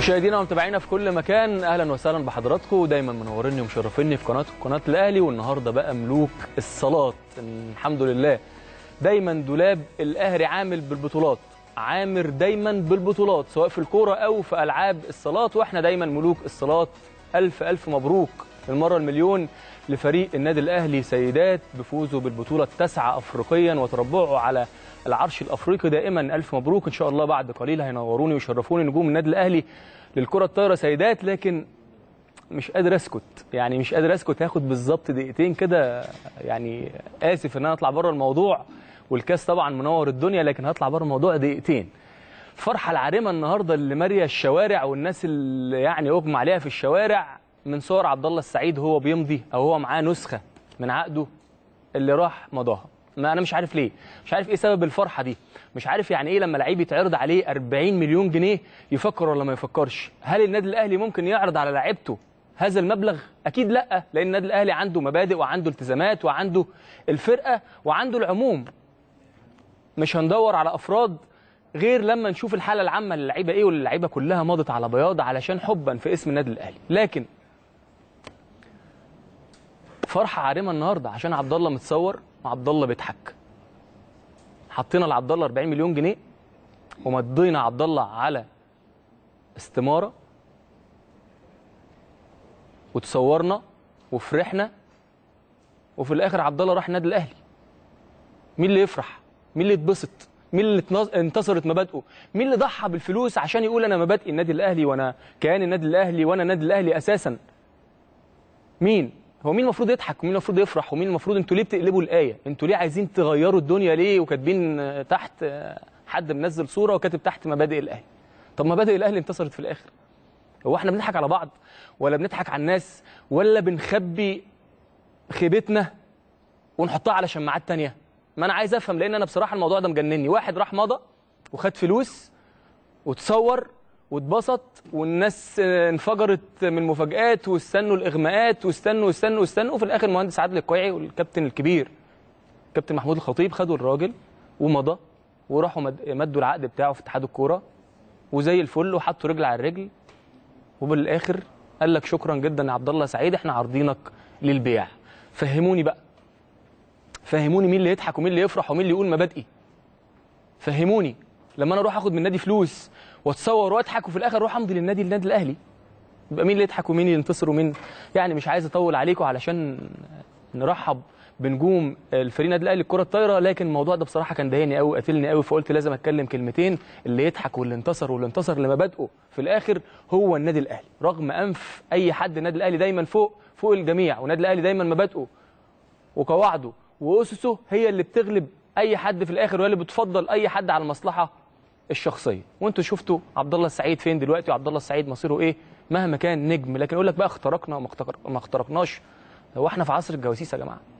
مشاهدينا ومتابعينا في كل مكان اهلا وسهلا بحضراتكم دايما منوريني ومشرفيني في قناتكم قناه الاهلي والنهارده بقى ملوك الصالات الحمد لله دايما دولاب الاهلي عامل بالبطولات عامر دايما بالبطولات سواء في الكوره او في العاب الصالات واحنا دايما ملوك الصالات الف الف مبروك المرة المليون لفريق النادي الأهلي سيدات بفوزه بالبطولة التاسعة أفريقيا وتربعه على العرش الأفريقي دائما ألف مبروك إن شاء الله بعد قليل هينوروني ويشرفوني نجوم النادي الأهلي للكرة الطايرة سيدات لكن مش قادر اسكت يعني مش قادر اسكت هاخد بالظبط دقيقتين كده يعني اسف ان انا اطلع بره الموضوع والكاس طبعا منور الدنيا لكن هطلع بره الموضوع دقيقتين الفرحه العارمه النهارده اللي ماريه الشوارع والناس اللي يعني اغمى عليها في الشوارع من صور عبد الله السعيد هو بيمضي او هو معاه نسخه من عقده اللي راح مضاها ما انا مش عارف ليه مش عارف ايه سبب الفرحه دي مش عارف يعني ايه لما لعيب يتعرض عليه 40 مليون جنيه يفكر ولا ما يفكرش هل النادي الاهلي ممكن يعرض على لعيبته هذا المبلغ اكيد لا لان النادي الاهلي عنده مبادئ وعنده التزامات وعنده الفرقه وعنده العموم مش هندور على افراد غير لما نشوف الحاله العامه للعيبه ايه واللعيبه كلها مضت على بياض علشان حبا في اسم النادي الاهلي لكن فرحه عارمه النهارده عشان عبد الله متصور وعبد الله بيضحك حطينا لعبد الله 40 مليون جنيه ومضينا عبد الله على استماره وتصورنا وفرحنا وفي الاخر عبد الله راح النادي الاهلي مين اللي يفرح مين اللي يتبسط مين اللي انتصرت مبادئه مين اللي ضحى بالفلوس عشان يقول انا مبادئي النادي الاهلي وانا كيان النادي الاهلي وانا النادي الاهلي اساسا مين هو مين المفروض يضحك ومين المفروض يفرح ومين المفروض انتوا ليه بتقلبوا الايه انتوا ليه عايزين تغيروا الدنيا ليه وكاتبين تحت آه، حد منزل صوره وكاتب تحت مبادئ الاهلي طب مبادئ الاهلي انتصرت في الاخر هو احنا بنضحك على بعض ولا بنضحك على الناس ولا بنخبي خيبتنا ونحطها على شماعات تانية ما انا عايز افهم لان انا بصراحه الموضوع ده مجنني واحد راح مضى وخد فلوس وتصور واتبسط والناس انفجرت من مفاجآت واستنوا الإغماءات واستنوا واستنوا واستنوا وفي الآخر المهندس عادل القيعي والكابتن الكبير كابتن محمود الخطيب خدوا الراجل ومضى وراحوا مدوا العقد بتاعه في اتحاد الكوره وزي الفل وحطوا رجل على الرجل وبالاخر قال لك شكرا جدا يا عبد الله سعيد احنا عارضينك للبيع فهموني بقى فهموني مين اللي يضحك ومين اللي يفرح ومين اللي يقول مبادئي فهموني لما انا اروح اخد من النادي فلوس واتصور واضحك وفي الاخر اروح امضي للنادي النادي الاهلي يبقى مين اللي يضحك ومين اللي ينتصر ومين يعني مش عايز اطول عليكم علشان نرحب بنجوم الفريق النادي الاهلي الكره الطايره لكن الموضوع ده بصراحه كان ضايقني قوي وقاتلني قوي فقلت لازم اتكلم كلمتين اللي يضحك واللي انتصر واللي انتصر لمبادئه في الاخر هو النادي الاهلي رغم انف اي حد النادي الاهلي دايما فوق فوق الجميع والنادي الاهلي دايما مبادئه وقواعده واسسه هي اللي بتغلب اي حد في الاخر وهي اللي بتفضل اي حد على المصلحه الشخصيه وانتوا شفتوا عبد الله السعيد فين دلوقتي وعبد الله السعيد مصيره ايه مهما كان نجم لكن اقول لك بقى اخترقنا ما اخترقناش هو احنا في عصر الجواسيس يا جماعه